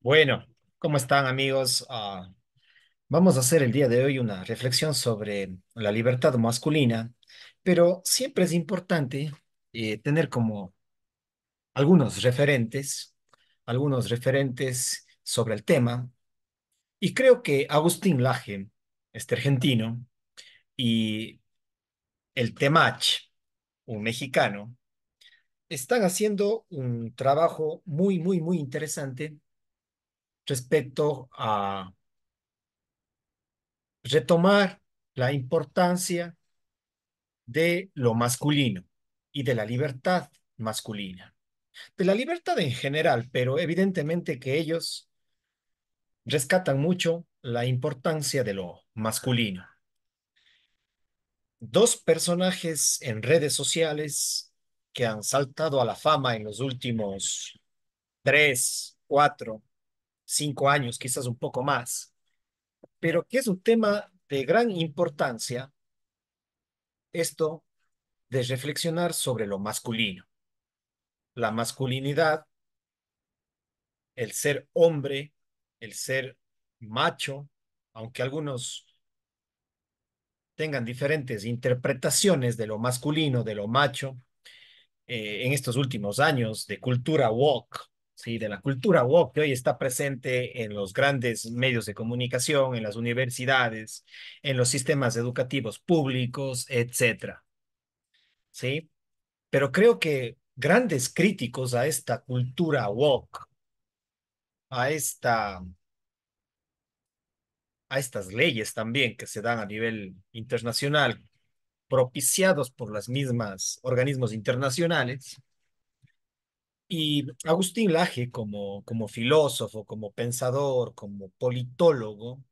Bueno, ¿cómo están amigos? Ah, vamos a hacer el día de hoy una reflexión sobre la libertad masculina, pero siempre es importante eh, tener como algunos referentes, algunos referentes sobre el tema. Y creo que Agustín Laje, este argentino, y el Temach, un mexicano, están haciendo un trabajo muy, muy, muy interesante respecto a retomar la importancia de lo masculino y de la libertad masculina. De la libertad en general, pero evidentemente que ellos rescatan mucho la importancia de lo masculino. Dos personajes en redes sociales que han saltado a la fama en los últimos tres, cuatro, cinco años, quizás un poco más, pero que es un tema de gran importancia, esto de reflexionar sobre lo masculino. La masculinidad, el ser hombre, el ser macho, aunque algunos tengan diferentes interpretaciones de lo masculino, de lo macho, eh, en estos últimos años de cultura walk, ¿sí? de la cultura walk que hoy está presente en los grandes medios de comunicación, en las universidades, en los sistemas educativos públicos, etc. ¿Sí? Pero creo que grandes críticos a esta cultura walk, a esta a estas leyes también que se dan a nivel internacional propiciados por las mismas organismos internacionales. Y Agustín Laje, como, como filósofo, como pensador, como politólogo,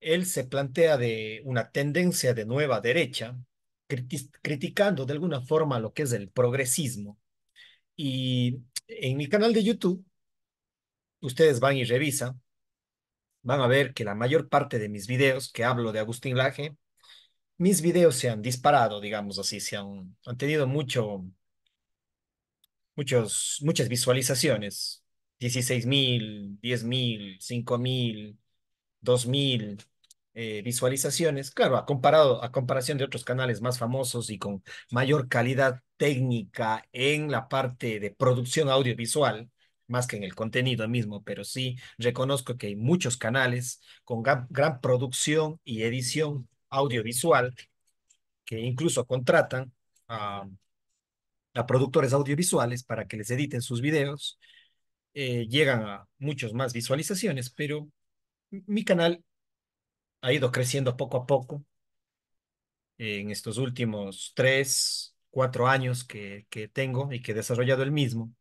él se plantea de una tendencia de nueva derecha, criticando de alguna forma lo que es el progresismo. Y en mi canal de YouTube, ustedes van y revisan, van a ver que la mayor parte de mis videos que hablo de Agustín Laje mis videos se han disparado, digamos así, se han, han tenido mucho, muchos, muchas visualizaciones, 16.000, 10.000, 5.000, 2.000 eh, visualizaciones, claro, a, comparado, a comparación de otros canales más famosos y con mayor calidad técnica en la parte de producción audiovisual, más que en el contenido mismo, pero sí reconozco que hay muchos canales con gran, gran producción y edición audiovisual que incluso contratan a, productores audiovisuales para que les editen sus videos. Eh, llegan a muchos más visualizaciones, pero mi canal ha ido creciendo poco a poco en estos últimos tres, cuatro años que, que tengo y que he desarrollado el mismo.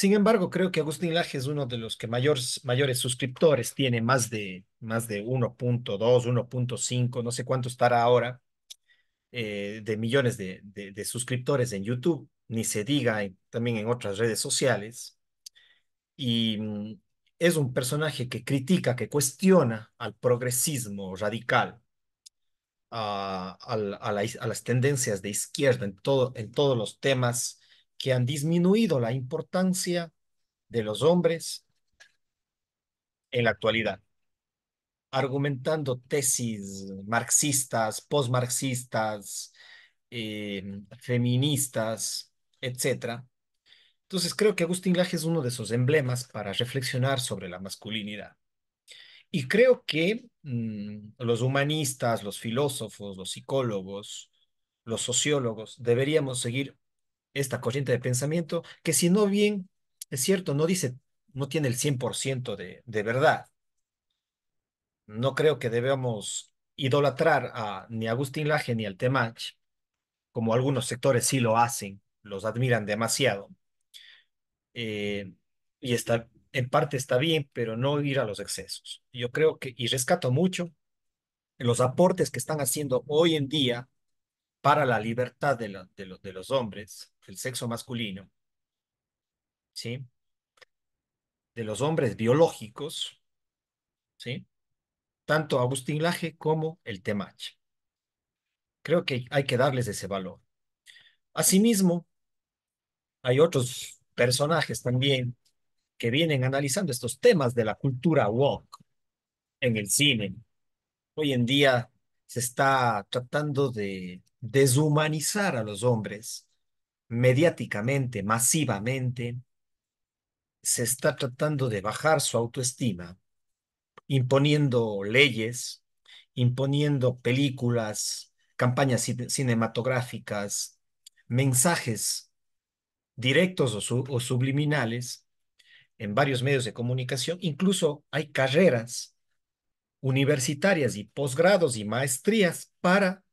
Sin embargo, creo que Agustín Laje es uno de los que mayores, suscriptores tiene, más de, más de 1.2, 1.5, no sé cuánto estará ahora, eh, de millones de, suscriptores en YouTube, ni se diga también en otras redes sociales. Y mm, es un personaje que critica, que cuestiona al progresismo radical, a, a las tendencias de izquierda en, todo, en todos los temas que han disminuido la importancia de los hombres en la actualidad, argumentando tesis marxistas, postmarxistas, eh, feministas, etc. Entonces creo que Agustín Laje es uno de esos emblemas para reflexionar sobre la masculinidad. Y creo que mm, los humanistas, los filósofos, los psicólogos, los sociólogos, deberíamos seguir esta corriente de pensamiento, que si no bien, es cierto, no dice, no tiene el 100% de, de verdad. No creo que debamos idolatrar a ni a Agustín Laje ni al Temach, como algunos sectores sí lo hacen, los admiran demasiado. Eh, y está, en parte está bien, pero no ir a los excesos. Yo creo que, y rescato mucho, los aportes que están haciendo hoy en día para la libertad de, de, de los hombres, del sexo masculino, ¿sí? de los hombres biológicos, ¿sí? tanto Agustín Laje como el Temach. Creo que hay que darles ese valor. Asimismo, hay otros personajes también que vienen analizando estos temas de la cultura woke en el cine. Hoy en día se está tratando de deshumanizar a los hombres mediáticamente, masivamente, se está tratando de bajar su autoestima, imponiendo leyes, imponiendo películas, campañas cinematográficas, mensajes directos o, subliminales en varios medios de comunicación. Incluso hay carreras universitarias y posgrados y maestrías para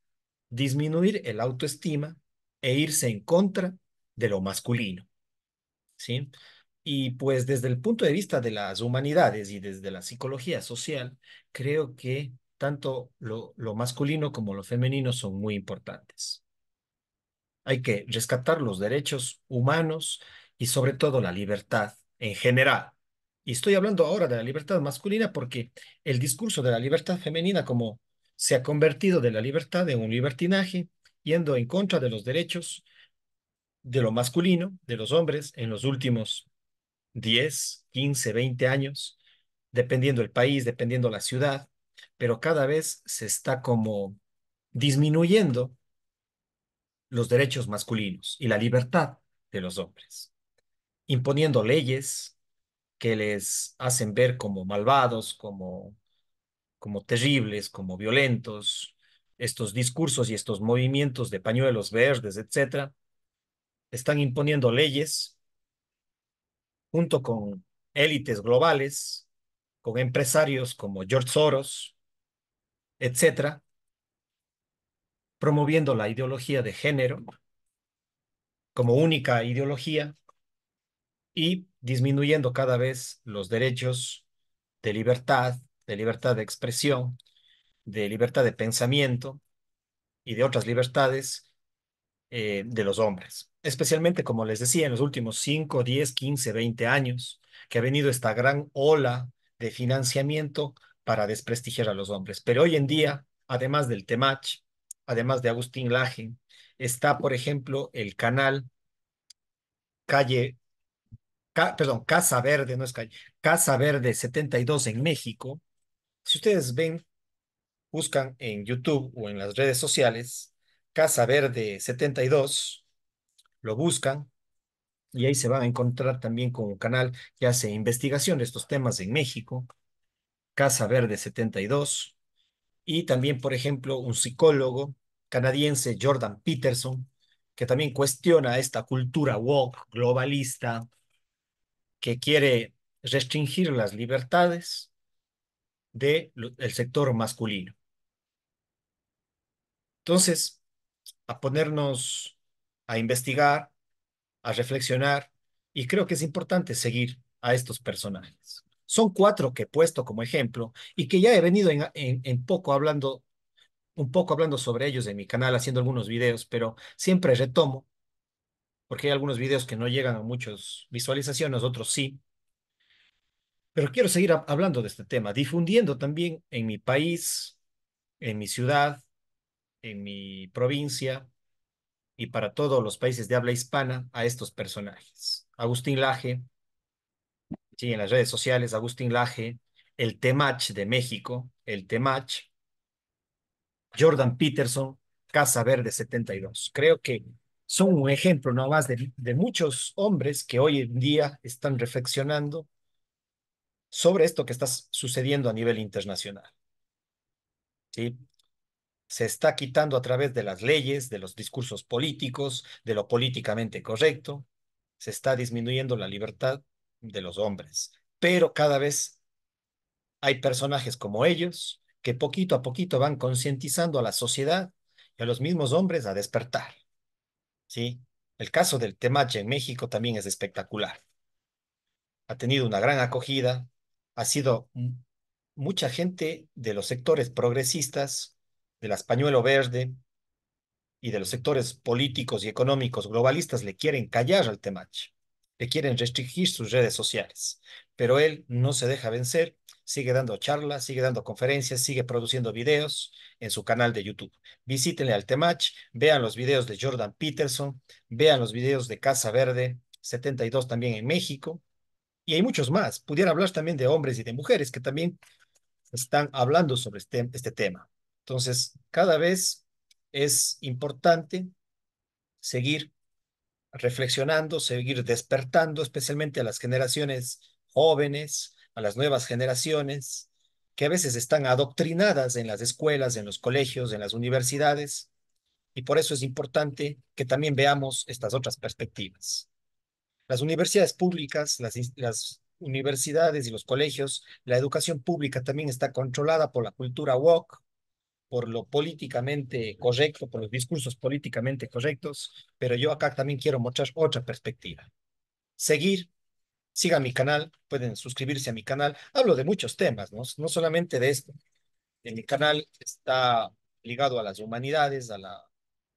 disminuir el autoestima e irse en contra de lo masculino. ¿Sí? Y pues desde el punto de vista de las humanidades y desde la psicología social, creo que tanto lo, lo masculino como lo femenino son muy importantes. Hay que rescatar los derechos humanos y sobre todo la libertad en general. Y estoy hablando ahora de la libertad masculina porque el discurso de la libertad femenina, como se ha convertido de la libertad en un libertinaje, yendo en contra de los derechos de lo masculino, de los hombres, en los últimos 10, 15, 20 años, dependiendo el país, dependiendo la ciudad, pero cada vez se está como disminuyendo los derechos masculinos y la libertad de los hombres, imponiendo leyes que les hacen ver como malvados, como como terribles, como violentos, estos discursos y estos movimientos de pañuelos verdes, etcétera, están imponiendo leyes junto con élites globales, con empresarios como George Soros, etcétera, promoviendo la ideología de género como única ideología y disminuyendo cada vez los derechos de libertad, de libertad de expresión, de libertad de pensamiento y de otras libertades eh, de los hombres. Especialmente, como les decía, en los últimos 5, 10, 15, 20 años, que ha venido esta gran ola de financiamiento para desprestigiar a los hombres. Pero hoy en día, además del Temach, además de Agustín Laje, está, por ejemplo, el canal Calle, perdón, Casa Verde, no es calle, Casa Verde 72 en México, si ustedes ven, buscan en YouTube o en las redes sociales Casa Verde 72, lo buscan y ahí se van a encontrar también con un canal que hace investigación de estos temas en México, Casa Verde 72, y también, por ejemplo, un psicólogo canadiense, Jordan Peterson, que también cuestiona esta cultura woke globalista que quiere restringir las libertades del sector masculino. Entonces, a ponernos a investigar, a reflexionar, y creo que es importante seguir a estos personajes. Son cuatro que he puesto como ejemplo y que ya he venido en, poco hablando, un poco hablando sobre ellos en mi canal, haciendo algunos videos, pero siempre retomo, porque hay algunos videos que no llegan a muchas visualizaciones, otros sí, pero quiero seguir hablando de este tema, difundiendo también en mi país, en mi ciudad, en mi provincia y para todos los países de habla hispana a estos personajes. Agustín Laje, sí, en las redes sociales, Agustín Laje, el Temach de México, el Temach, Jordan Peterson, Casa Verde 72. Creo que son un ejemplo nomás más de muchos hombres que hoy en día están reflexionando sobre esto que está sucediendo a nivel internacional. ¿Sí? Se está quitando a través de las leyes, de los discursos políticos, de lo políticamente correcto, se está disminuyendo la libertad de los hombres. Pero cada vez hay personajes como ellos que poquito a poquito van concientizando a la sociedad y a los mismos hombres a despertar. ¿Sí? El caso del Temache en México también es espectacular. Ha tenido una gran acogida, ha sido mucha gente de los sectores progresistas, del españuelo verde y de los sectores políticos y económicos globalistas le quieren callar al Temach, le quieren restringir sus redes sociales, pero él no se deja vencer, sigue dando charlas, sigue dando conferencias, sigue produciendo videos en su canal de YouTube. Visítenle al Temach, vean los videos de Jordan Peterson, vean los videos de Casa Verde 72 también en México, y hay muchos más. Pudiera hablar también de hombres y de mujeres que también están hablando sobre este, este tema. Entonces, cada vez es importante seguir reflexionando, seguir despertando, especialmente a las generaciones jóvenes, a las nuevas generaciones, que a veces están adoctrinadas en las escuelas, en los colegios, en las universidades, y por eso es importante que también veamos estas otras perspectivas. Las universidades públicas, las, las universidades y los colegios, la educación pública también está controlada por la cultura woke, por lo políticamente correcto, por los discursos políticamente correctos, pero yo acá también quiero mostrar otra perspectiva. Seguir, sigan mi canal, pueden suscribirse a mi canal. Hablo de muchos temas, no, no solamente de esto. En mi canal está ligado a las humanidades, a la,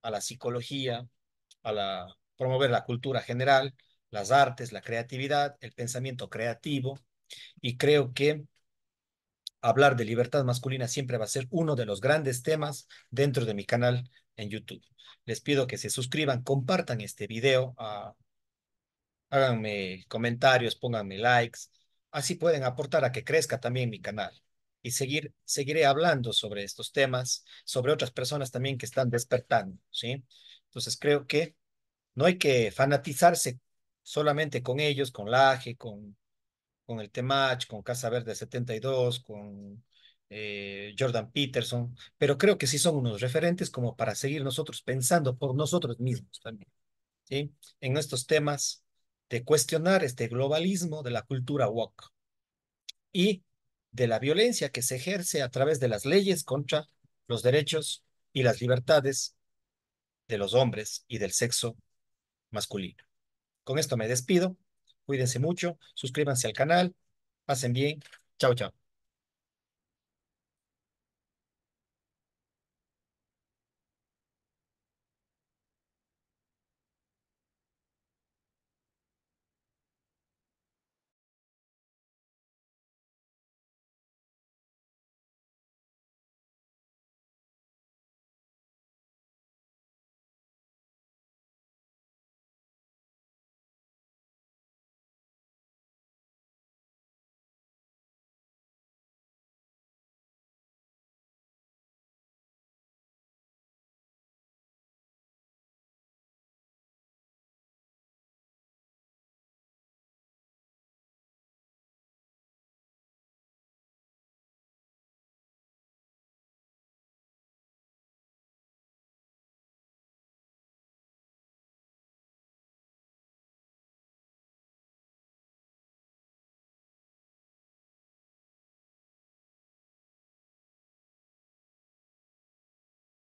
a la psicología, a la, promover la cultura general, las artes, la creatividad, el pensamiento creativo, y creo que hablar de libertad masculina siempre va a ser uno de los grandes temas dentro de mi canal en YouTube. Les pido que se suscriban, compartan este video, ah, háganme comentarios, pónganme likes, así pueden aportar a que crezca también mi canal. Y seguir, seguiré hablando sobre estos temas, sobre otras personas también que están despertando, ¿sí? Entonces creo que no hay que fanatizarse solamente con ellos, con Laje, con, con el Temach, con Casa Verde 72, con eh, Jordan Peterson, pero creo que sí son unos referentes como para seguir nosotros pensando por nosotros mismos también, ¿sí? En estos temas de cuestionar este globalismo de la cultura woke y de la violencia que se ejerce a través de las leyes contra los derechos y las libertades de los hombres y del sexo masculino. Con esto me despido. Cuídense mucho, suscríbanse al canal, pasen bien. Chao, chao.